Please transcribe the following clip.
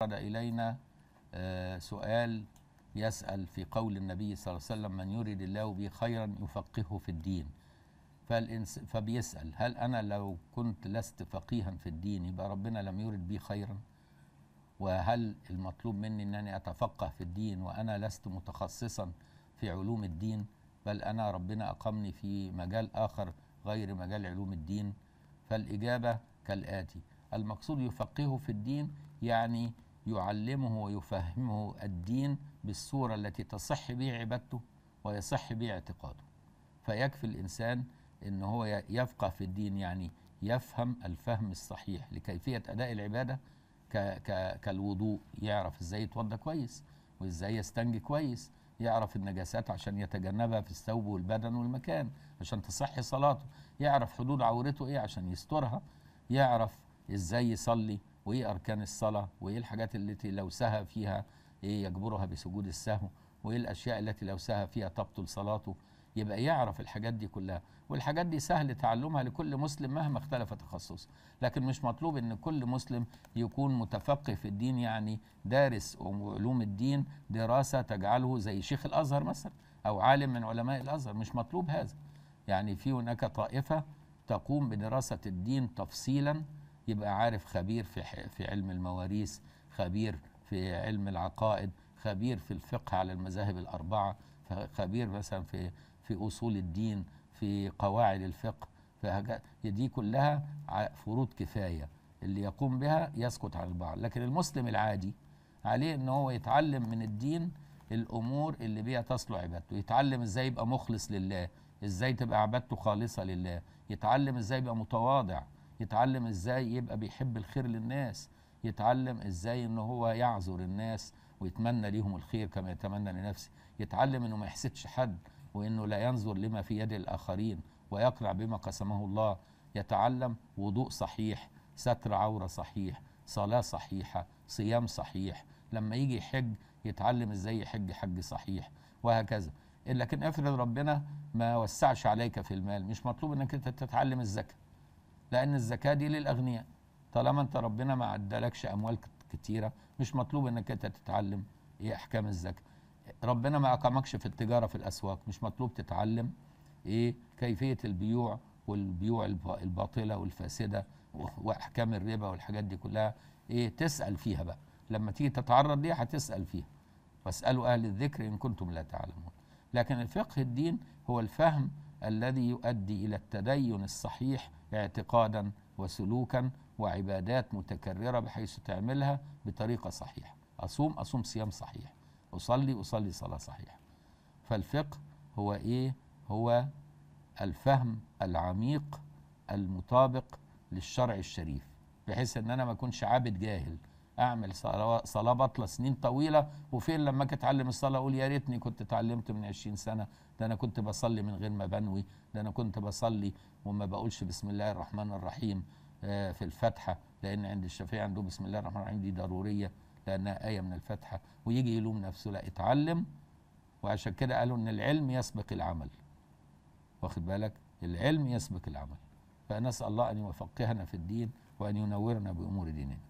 ورد إلينا آه، سؤال يسأل في قول النبي صلى الله عليه وسلم من يرد الله به خيرا يفقهه في الدين فالإنس فبيسأل هل أنا لو كنت لست فقيها في الدين يبقى ربنا لم يرد بي خيرا وهل المطلوب مني أنني أتفقه في الدين وأنا لست متخصصا في علوم الدين بل أنا ربنا أقمني في مجال آخر غير مجال علوم الدين فالإجابة كالآتي المقصود يفقهه في الدين يعني يعلمه ويفهمه الدين بالصورة التي تصح به عبادته ويصح به اعتقاده فيكفي الإنسان أن هو يفقه في الدين يعني يفهم الفهم الصحيح لكيفية أداء العبادة كالوضوء يعرف إزاي يتوضى كويس وإزاي يستنجي كويس يعرف النجاسات عشان يتجنبها في الثوب والبدن والمكان عشان تصحي صلاته يعرف حدود عورته ايه عشان يسترها يعرف ازاي يصلي وايه اركان الصلاه وايه الحاجات التي لو سهى فيها ايه يجبرها بسجود السهو وايه الاشياء التي لو سهى فيها تبطل صلاته يبقى يعرف الحاجات دي كلها والحاجات دي سهل تعلمها لكل مسلم مهما اختلف تخصصه لكن مش مطلوب ان كل مسلم يكون متفقه في الدين يعني دارس علوم الدين دراسة تجعله زي شيخ الأزهر مثلا أو عالم من علماء الأزهر مش مطلوب هذا يعني في هناك طائفة تقوم بدراسة الدين تفصيلا يبقى عارف خبير في في علم المواريث خبير في علم العقائد خبير في الفقه على المذاهب الاربعه خبير مثلا في في اصول الدين في قواعد الفقه في دي كلها فروض كفايه اللي يقوم بها يسقط عن البعض لكن المسلم العادي عليه ان هو يتعلم من الدين الامور اللي بيها تصلح عبادته يتعلم ازاي يبقى مخلص لله ازاي تبقى عبادته خالصه لله يتعلم ازاي يبقى متواضع يتعلم ازاي يبقى بيحب الخير للناس يتعلم ازاي ان هو يعذر الناس ويتمنى ليهم الخير كما يتمنى لنفسه يتعلم انه ما يحسدش حد وانه لا ينظر لما في يد الاخرين ويقنع بما قسمه الله يتعلم وضوء صحيح ستر عوره صحيح صلاه صحيحه صيام صحيح لما يجي يحج يتعلم ازاي يحج حج صحيح وهكذا لكن افرض ربنا ما وسعش عليك في المال مش مطلوب انك انت تتعلم الزكاه لأن الزكاة دي للأغنياء طالما أنت ربنا ما عدلكش أموال كتيرة مش مطلوب أنك أنت تتعلم إيه أحكام الزكاة ربنا ما أقامكش في التجارة في الأسواق مش مطلوب تتعلم إيه كيفية البيوع والبيوع الباطلة والفاسدة وأحكام الربا والحاجات دي كلها إيه تسأل فيها بقى لما تيجي تتعرض ليها هتسأل فيها واسألوا أهل الذكر إن كنتم لا تعلمون لكن الفقه الدين هو الفهم الذي يؤدي الى التدين الصحيح اعتقادا وسلوكا وعبادات متكرره بحيث تعملها بطريقه صحيحه اصوم اصوم صيام صحيح اصلي اصلي صلاه صحيحه فالفقه هو ايه هو الفهم العميق المطابق للشرع الشريف بحيث ان انا ما اكونش عابد جاهل اعمل صلاه بطله سنين طويله وفين لما اجي اتعلم الصلاه اقول يا ريتني كنت اتعلمت من 20 سنه ده انا كنت بصلي من غير ما بنوي ده انا كنت بصلي وما بقولش بسم الله الرحمن الرحيم آه، في الفاتحه لان عند الشافعي عنده بسم الله الرحمن الرحيم دي ضروريه لانها ايه من الفاتحه ويجي يلوم نفسه لا اتعلم وعشان كده قالوا ان العلم يسبق العمل واخد بالك العلم يسبق العمل فنسال الله ان يوفقنا في الدين وان ينورنا بامور ديننا